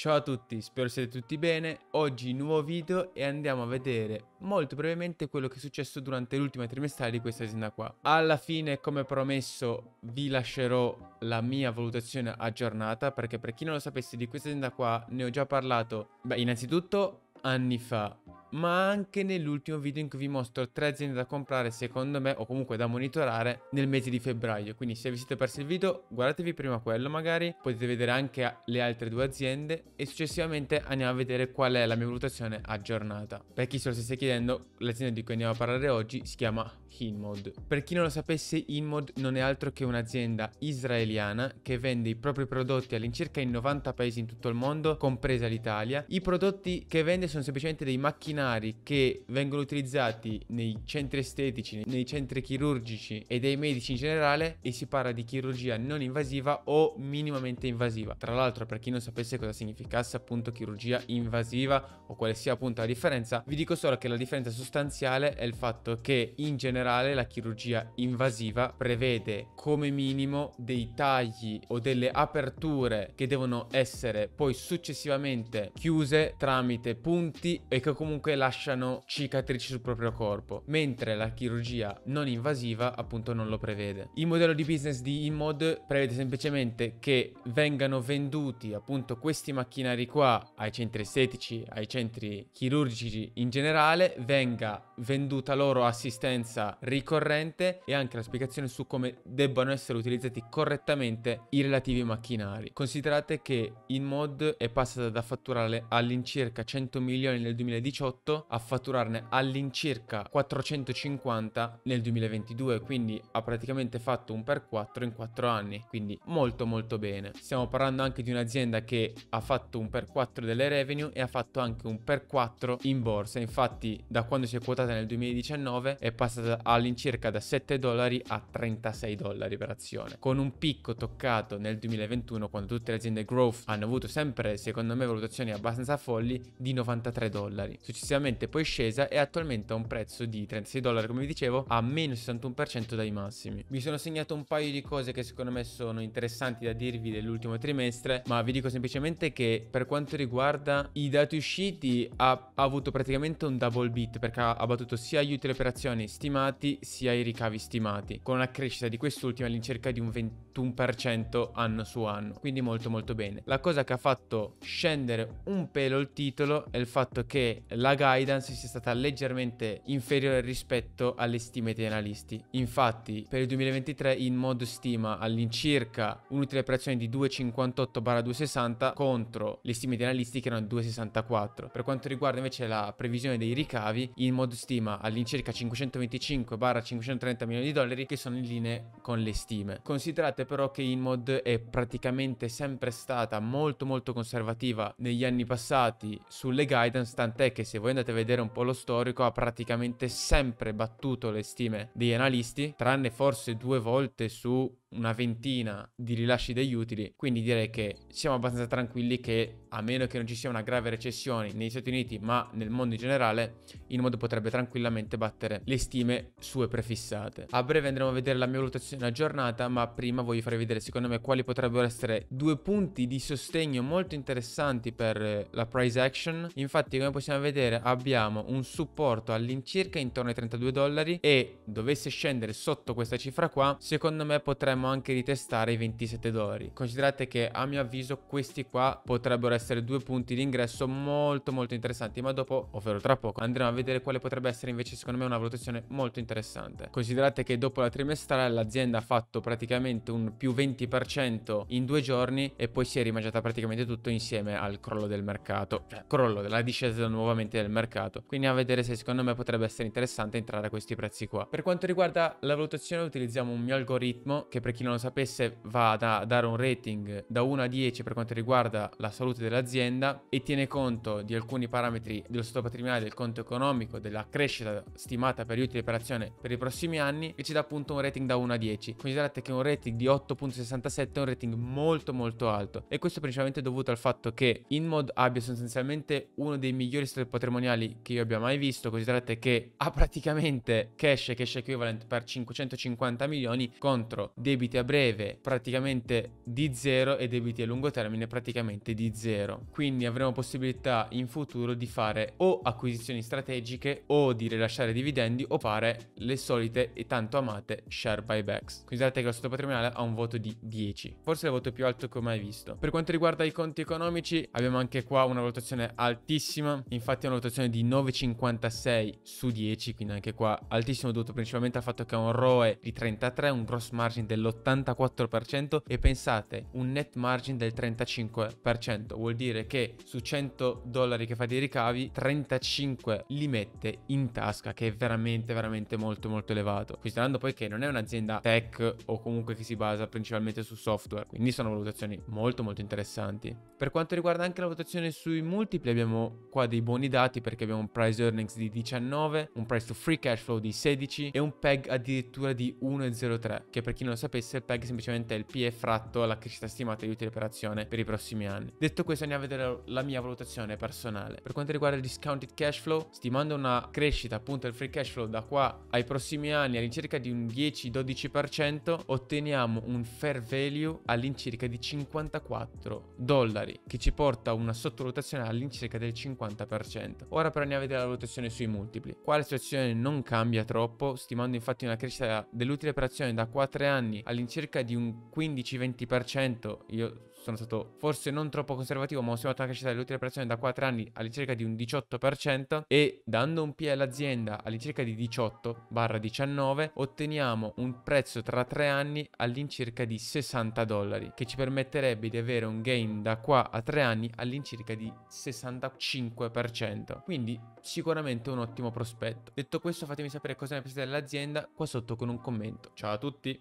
Ciao a tutti, spero siate tutti bene, oggi nuovo video e andiamo a vedere molto brevemente quello che è successo durante l'ultima trimestrale di questa azienda qua. Alla fine, come promesso, vi lascerò la mia valutazione aggiornata perché per chi non lo sapesse di questa azienda qua ne ho già parlato, beh, innanzitutto anni fa ma anche nell'ultimo video in cui vi mostro tre aziende da comprare secondo me o comunque da monitorare nel mese di febbraio quindi se vi siete persi il video guardatevi prima quello magari potete vedere anche le altre due aziende e successivamente andiamo a vedere qual è la mia valutazione aggiornata per chi se lo stesse chiedendo l'azienda di cui andiamo a parlare oggi si chiama Inmod per chi non lo sapesse Inmod non è altro che un'azienda israeliana che vende i propri prodotti all'incirca in 90 paesi in tutto il mondo compresa l'Italia i prodotti che vende sono semplicemente dei macchinari macchinari che vengono utilizzati nei centri estetici, nei centri chirurgici e dei medici in generale e si parla di chirurgia non invasiva o minimamente invasiva. Tra l'altro per chi non sapesse cosa significasse appunto chirurgia invasiva o quale sia appunto la differenza, vi dico solo che la differenza sostanziale è il fatto che in generale la chirurgia invasiva prevede come minimo dei tagli o delle aperture che devono essere poi successivamente chiuse tramite punti e che comunque comunque lasciano cicatrici sul proprio corpo, mentre la chirurgia non invasiva appunto non lo prevede. Il modello di business di InMod prevede semplicemente che vengano venduti appunto questi macchinari qua ai centri estetici, ai centri chirurgici in generale, venga venduta loro assistenza ricorrente e anche la spiegazione su come debbano essere utilizzati correttamente i relativi macchinari. Considerate che InMod è passata da fatturare all'incirca 100 milioni nel 2018 2018 a fatturarne all'incirca 450 nel 2022, quindi ha praticamente fatto un per 4 in 4 anni, quindi molto molto bene. Stiamo parlando anche di un'azienda che ha fatto un per 4 delle revenue e ha fatto anche un per 4 in borsa, infatti da quando si è quotata nel 2019 è passata all'incirca da 7 dollari a 36 dollari per azione, con un picco toccato nel 2021 quando tutte le aziende growth hanno avuto sempre secondo me valutazioni abbastanza folli di 93 dollari. Successivamente successivamente poi scesa e attualmente a un prezzo di 36 dollari come vi dicevo a meno 61% dai massimi. Mi sono segnato un paio di cose che secondo me sono interessanti da dirvi dell'ultimo trimestre ma vi dico semplicemente che per quanto riguarda i dati usciti ha, ha avuto praticamente un double beat perché ha, ha battuto sia gli utili operazioni stimati sia i ricavi stimati con una crescita di quest'ultima all'incirca di un 21% anno su anno quindi molto molto bene. La cosa che ha fatto scendere un pelo il titolo è il fatto che la guidance sia stata leggermente inferiore rispetto alle stime dei analisti. Infatti, per il 2023 in mod stima all'incirca un'utile operazione di 2,58-2,60 contro le stime dei analisti che erano 2,64. Per quanto riguarda invece la previsione dei ricavi, in mod stima all'incirca 525-530 milioni di dollari che sono in linea con le stime. Considerate però che InMod è praticamente sempre stata molto molto conservativa negli anni passati sulle guidance, tant'è che se voi voi andate a vedere un po' lo storico, ha praticamente sempre battuto le stime degli analisti, tranne forse due volte su una ventina di rilasci degli utili, quindi direi che siamo abbastanza tranquilli che a meno che non ci sia una grave recessione negli Stati Uniti, ma nel mondo in generale, il mondo potrebbe tranquillamente battere le stime sue prefissate. A breve andremo a vedere la mia valutazione aggiornata, ma prima voglio farvi vedere secondo me quali potrebbero essere due punti di sostegno molto interessanti per eh, la price action. Infatti, come possiamo vedere, abbiamo un supporto all'incirca intorno ai 32 dollari e dovesse scendere sotto questa cifra qua, secondo me potremmo potremmo anche ritestare i 27 dollari. Considerate che a mio avviso questi qua potrebbero essere due punti di ingresso molto molto interessanti, ma dopo, ovvero tra poco, andremo a vedere quale potrebbe essere invece secondo me una valutazione molto interessante. Considerate che dopo la trimestrale l'azienda ha fatto praticamente un più 20% in due giorni e poi si è rimangiata praticamente tutto insieme al crollo del mercato, cioè crollo della discesa nuovamente del mercato. Quindi a vedere se secondo me potrebbe essere interessante entrare a questi prezzi qua. Per quanto riguarda la valutazione utilizziamo un mio algoritmo che per chi non lo sapesse, va a dare un rating da 1 a 10 per quanto riguarda la salute dell'azienda e tiene conto di alcuni parametri dello stato patrimoniale, del conto economico, della crescita stimata per gli utili di operazione per i prossimi anni e ci dà appunto un rating da 1 a 10. Considerate che un rating di 8.67 è un rating molto molto alto e questo è principalmente dovuto al fatto che InMod abbia sostanzialmente uno dei migliori stati patrimoniali che io abbia mai visto, considerate che ha praticamente cash e cash equivalent per 550 milioni contro dei debiti a breve praticamente di zero e debiti a lungo termine praticamente di zero. Quindi avremo possibilità in futuro di fare o acquisizioni strategiche o di rilasciare dividendi o fare le solite e tanto amate share buybacks. Considerate che lo sotto patrimoniale ha un voto di 10, forse il voto più alto che ho mai visto. Per quanto riguarda i conti economici abbiamo anche qua una valutazione altissima, infatti è una valutazione di 9,56 su 10, quindi anche qua altissimo dovuto principalmente al fatto che ha un ROE di 33, un gross margin dell'8% dell'84% e pensate un net margin del 35%, vuol dire che su 100 dollari che fa di ricavi 35 li mette in tasca che è veramente veramente molto molto elevato, considerando poi che non è un'azienda tech o comunque che si basa principalmente su software, quindi sono valutazioni molto molto interessanti. Per quanto riguarda anche la valutazione sui multipli abbiamo qua dei buoni dati perché abbiamo un price earnings di 19, un price to free cash flow di 16 e un PEG addirittura di 1,03 che per chi non lo sapesse Spacer PEG semplicemente è il PE fratto la crescita stimata di utile per azione per i prossimi anni. Detto questo andiamo a vedere la mia valutazione personale. Per quanto riguarda il discounted cash flow, stimando una crescita appunto del free cash flow da qua ai prossimi anni all'incirca di un 10-12%, otteniamo un fair value all'incirca di 54 dollari, che ci porta a una sottovalutazione all'incirca del 50%. Ora però andiamo a vedere la valutazione sui multipli. Qua la situazione non cambia troppo, stimando infatti una crescita dell'utile per azione da a 4 anni all'incirca di un 15-20%, io sono stato forse non troppo conservativo, ma ho osservato una crescita dell'utile operazione da 4 anni all'incirca di un 18% e dando un PE all'azienda all'incirca di 18-19 otteniamo un prezzo tra 3 anni all'incirca di 60 dollari, che ci permetterebbe di avere un gain da qua a 3 anni all'incirca di 65%. Quindi sicuramente un ottimo prospetto. Detto questo fatemi sapere cosa ne pensate dell'azienda qua sotto con un commento. Ciao a tutti!